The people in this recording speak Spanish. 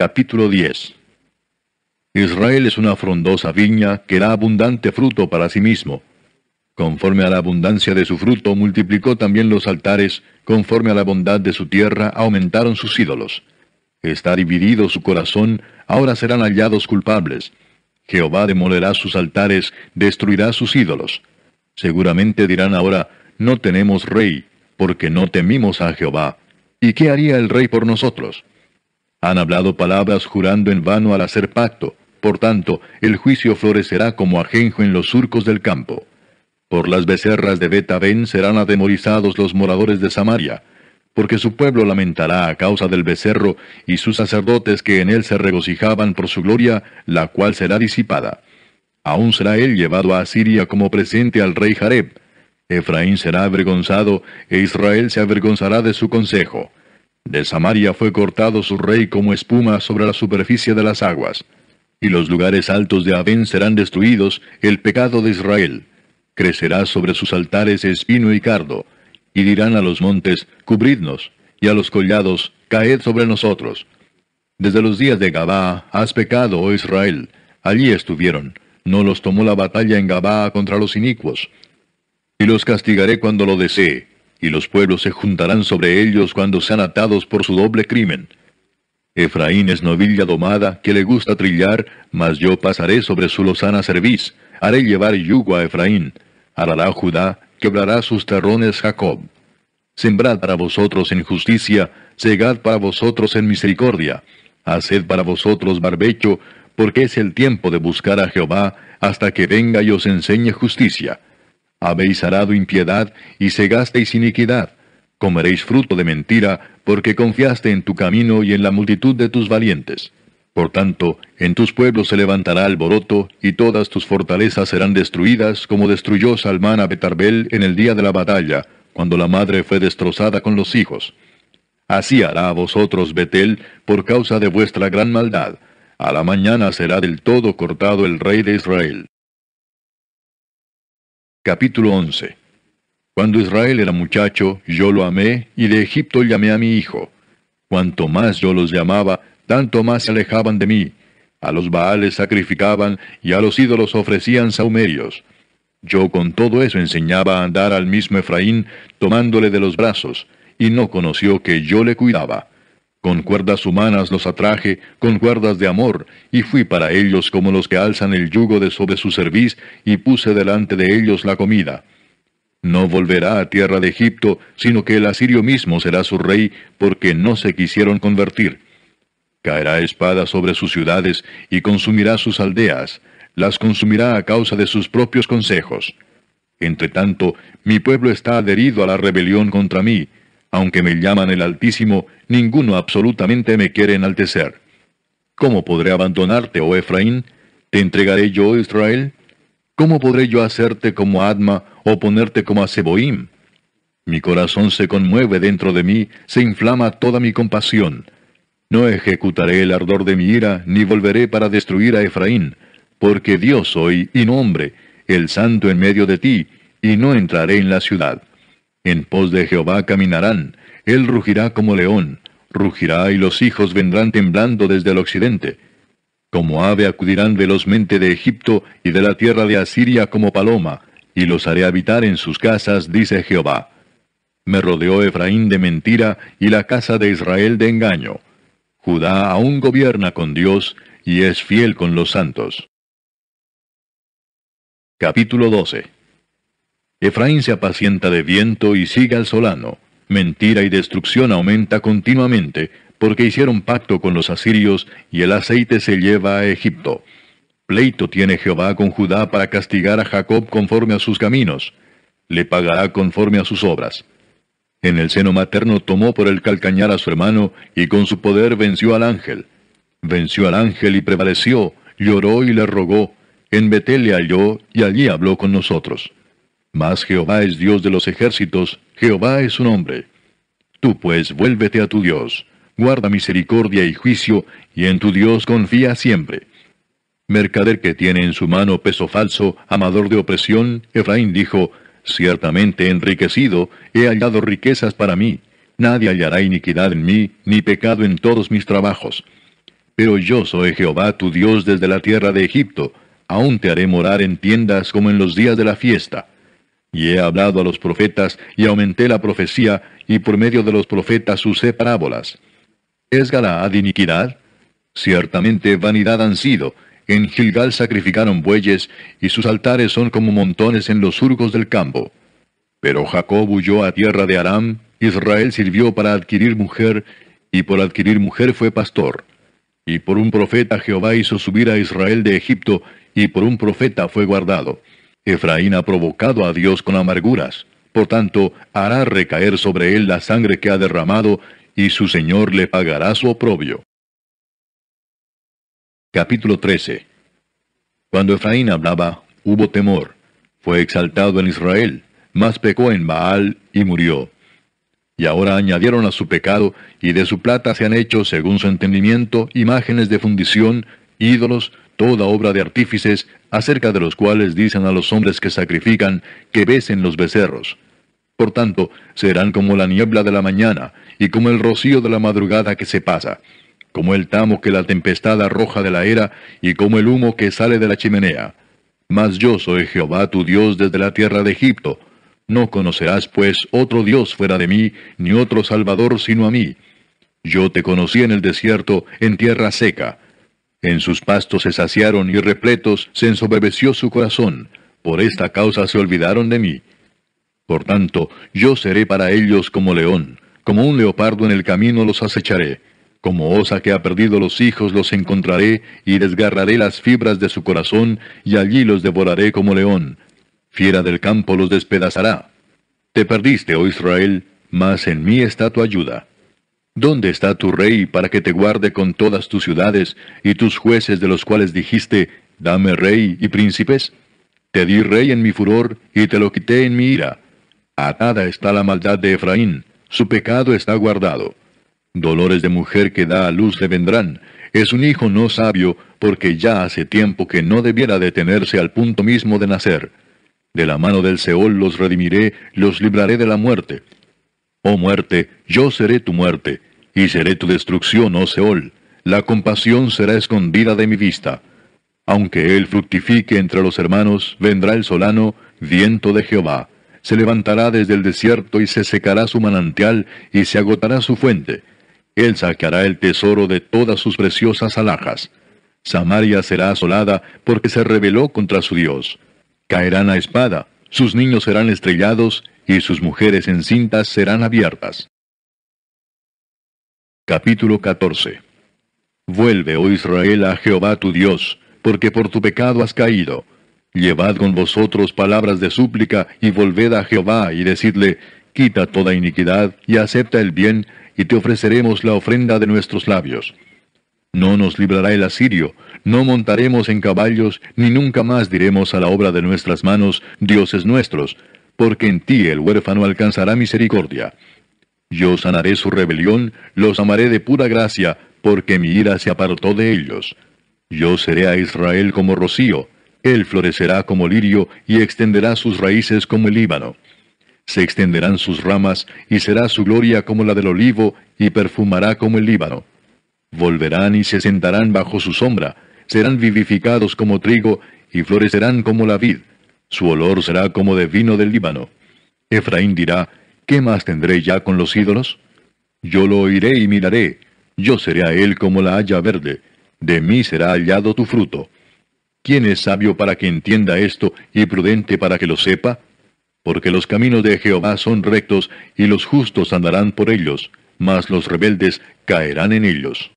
Capítulo 10 Israel es una frondosa viña que da abundante fruto para sí mismo. Conforme a la abundancia de su fruto multiplicó también los altares, conforme a la bondad de su tierra aumentaron sus ídolos. Está dividido su corazón, ahora serán hallados culpables. Jehová demolerá sus altares, destruirá sus ídolos. Seguramente dirán ahora, no tenemos rey, porque no temimos a Jehová. ¿Y qué haría el rey por nosotros? Han hablado palabras jurando en vano al hacer pacto, por tanto, el juicio florecerá como ajenjo en los surcos del campo. Por las becerras de Betabén serán atemorizados los moradores de Samaria, porque su pueblo lamentará a causa del becerro y sus sacerdotes que en él se regocijaban por su gloria, la cual será disipada. Aún será él llevado a Asiria como presente al rey Jareb. Efraín será avergonzado e Israel se avergonzará de su consejo. De Samaria fue cortado su rey como espuma sobre la superficie de las aguas. Y los lugares altos de Abén serán destruidos, el pecado de Israel. Crecerá sobre sus altares espino y cardo. Y dirán a los montes, cubridnos, y a los collados, caed sobre nosotros. Desde los días de Gabá has pecado, oh Israel. Allí estuvieron. No los tomó la batalla en Gabá contra los inicuos. Y los castigaré cuando lo desee y los pueblos se juntarán sobre ellos cuando sean atados por su doble crimen. Efraín es novilla domada que le gusta trillar, mas yo pasaré sobre su lozana cerviz, haré llevar yugo a Efraín, arará Judá, quebrará sus terrones Jacob. Sembrad para vosotros en justicia, segad para vosotros en misericordia, haced para vosotros barbecho, porque es el tiempo de buscar a Jehová hasta que venga y os enseñe justicia. Habéis arado impiedad y cegasteis iniquidad. Comeréis fruto de mentira, porque confiaste en tu camino y en la multitud de tus valientes. Por tanto, en tus pueblos se levantará alboroto, y todas tus fortalezas serán destruidas, como destruyó Salmán a Betarbel en el día de la batalla, cuando la madre fue destrozada con los hijos. Así hará a vosotros Betel por causa de vuestra gran maldad. A la mañana será del todo cortado el rey de Israel. Capítulo 11 Cuando Israel era muchacho, yo lo amé, y de Egipto llamé a mi hijo. Cuanto más yo los llamaba, tanto más se alejaban de mí. A los Baales sacrificaban, y a los ídolos ofrecían saumerios. Yo con todo eso enseñaba a andar al mismo Efraín, tomándole de los brazos, y no conoció que yo le cuidaba. Con cuerdas humanas los atraje, con cuerdas de amor, y fui para ellos como los que alzan el yugo de sobre su cerviz, y puse delante de ellos la comida. No volverá a tierra de Egipto, sino que el asirio mismo será su rey, porque no se quisieron convertir. Caerá espada sobre sus ciudades, y consumirá sus aldeas, las consumirá a causa de sus propios consejos. Entre tanto, mi pueblo está adherido a la rebelión contra mí, aunque me llaman el Altísimo, ninguno absolutamente me quiere enaltecer. ¿Cómo podré abandonarte, oh Efraín? ¿Te entregaré yo, Israel? ¿Cómo podré yo hacerte como Adma o ponerte como a Seboim? Mi corazón se conmueve dentro de mí, se inflama toda mi compasión. No ejecutaré el ardor de mi ira, ni volveré para destruir a Efraín, porque Dios soy y no hombre, el santo en medio de ti, y no entraré en la ciudad. En pos de Jehová caminarán, él rugirá como león, rugirá y los hijos vendrán temblando desde el occidente. Como ave acudirán velozmente de Egipto y de la tierra de Asiria como paloma, y los haré habitar en sus casas, dice Jehová. Me rodeó Efraín de mentira y la casa de Israel de engaño. Judá aún gobierna con Dios y es fiel con los santos. Capítulo 12 Efraín se apacienta de viento y sigue al solano. Mentira y destrucción aumenta continuamente, porque hicieron pacto con los asirios y el aceite se lleva a Egipto. Pleito tiene Jehová con Judá para castigar a Jacob conforme a sus caminos. Le pagará conforme a sus obras. En el seno materno tomó por el calcañar a su hermano y con su poder venció al ángel. Venció al ángel y prevaleció, lloró y le rogó. En Betel le halló y allí habló con nosotros. Mas Jehová es Dios de los ejércitos, Jehová es su nombre. Tú pues vuélvete a tu Dios, guarda misericordia y juicio, y en tu Dios confía siempre. Mercader que tiene en su mano peso falso, amador de opresión, Efraín dijo, Ciertamente enriquecido, he hallado riquezas para mí. Nadie hallará iniquidad en mí, ni pecado en todos mis trabajos. Pero yo soy Jehová tu Dios desde la tierra de Egipto, aún te haré morar en tiendas como en los días de la fiesta y he hablado a los profetas, y aumenté la profecía, y por medio de los profetas usé parábolas. ¿Es Galaad iniquidad? Ciertamente vanidad han sido. En Gilgal sacrificaron bueyes, y sus altares son como montones en los surcos del campo. Pero Jacob huyó a tierra de Aram, Israel sirvió para adquirir mujer, y por adquirir mujer fue pastor. Y por un profeta Jehová hizo subir a Israel de Egipto, y por un profeta fue guardado. Efraín ha provocado a Dios con amarguras, por tanto hará recaer sobre él la sangre que ha derramado, y su Señor le pagará su oprobio. Capítulo 13 Cuando Efraín hablaba, hubo temor. Fue exaltado en Israel, mas pecó en Baal y murió. Y ahora añadieron a su pecado, y de su plata se han hecho, según su entendimiento, imágenes de fundición, ídolos, toda obra de artífices, acerca de los cuales dicen a los hombres que sacrifican, que besen los becerros. Por tanto, serán como la niebla de la mañana, y como el rocío de la madrugada que se pasa, como el tamo que la tempestad arroja de la era, y como el humo que sale de la chimenea. Mas yo soy Jehová tu Dios desde la tierra de Egipto. No conocerás pues otro Dios fuera de mí, ni otro Salvador sino a mí. Yo te conocí en el desierto, en tierra seca en sus pastos se saciaron y repletos se ensoberbeció su corazón. Por esta causa se olvidaron de mí. Por tanto, yo seré para ellos como león, como un leopardo en el camino los acecharé. Como osa que ha perdido los hijos los encontraré y desgarraré las fibras de su corazón y allí los devoraré como león. Fiera del campo los despedazará. Te perdiste, oh Israel, mas en mí está tu ayuda. ¿Dónde está tu rey para que te guarde con todas tus ciudades y tus jueces de los cuales dijiste, dame rey y príncipes? Te di rey en mi furor y te lo quité en mi ira. Atada está la maldad de Efraín, su pecado está guardado. Dolores de mujer que da a luz le vendrán. Es un hijo no sabio, porque ya hace tiempo que no debiera detenerse al punto mismo de nacer. De la mano del Seol los redimiré, los libraré de la muerte. Oh muerte, yo seré tu muerte, y seré tu destrucción, oh Seol. La compasión será escondida de mi vista. Aunque él fructifique entre los hermanos, vendrá el solano, viento de Jehová. Se levantará desde el desierto y se secará su manantial y se agotará su fuente. Él sacará el tesoro de todas sus preciosas alhajas. Samaria será asolada porque se rebeló contra su Dios. Caerán a espada, sus niños serán estrellados y sus mujeres encintas serán abiertas. Capítulo 14. Vuelve, oh Israel, a Jehová tu Dios, porque por tu pecado has caído. Llevad con vosotros palabras de súplica y volved a Jehová y decidle, quita toda iniquidad y acepta el bien, y te ofreceremos la ofrenda de nuestros labios. No nos librará el asirio, no montaremos en caballos, ni nunca más diremos a la obra de nuestras manos, dioses nuestros, porque en ti el huérfano alcanzará misericordia, yo sanaré su rebelión, los amaré de pura gracia, porque mi ira se apartó de ellos. Yo seré a Israel como rocío, él florecerá como lirio y extenderá sus raíces como el Líbano. Se extenderán sus ramas y será su gloria como la del olivo y perfumará como el Líbano. Volverán y se sentarán bajo su sombra, serán vivificados como trigo y florecerán como la vid. Su olor será como de vino del Líbano. Efraín dirá, ¿qué más tendré ya con los ídolos? Yo lo oiré y miraré, yo seré a él como la haya verde, de mí será hallado tu fruto. ¿Quién es sabio para que entienda esto y prudente para que lo sepa? Porque los caminos de Jehová son rectos y los justos andarán por ellos, mas los rebeldes caerán en ellos.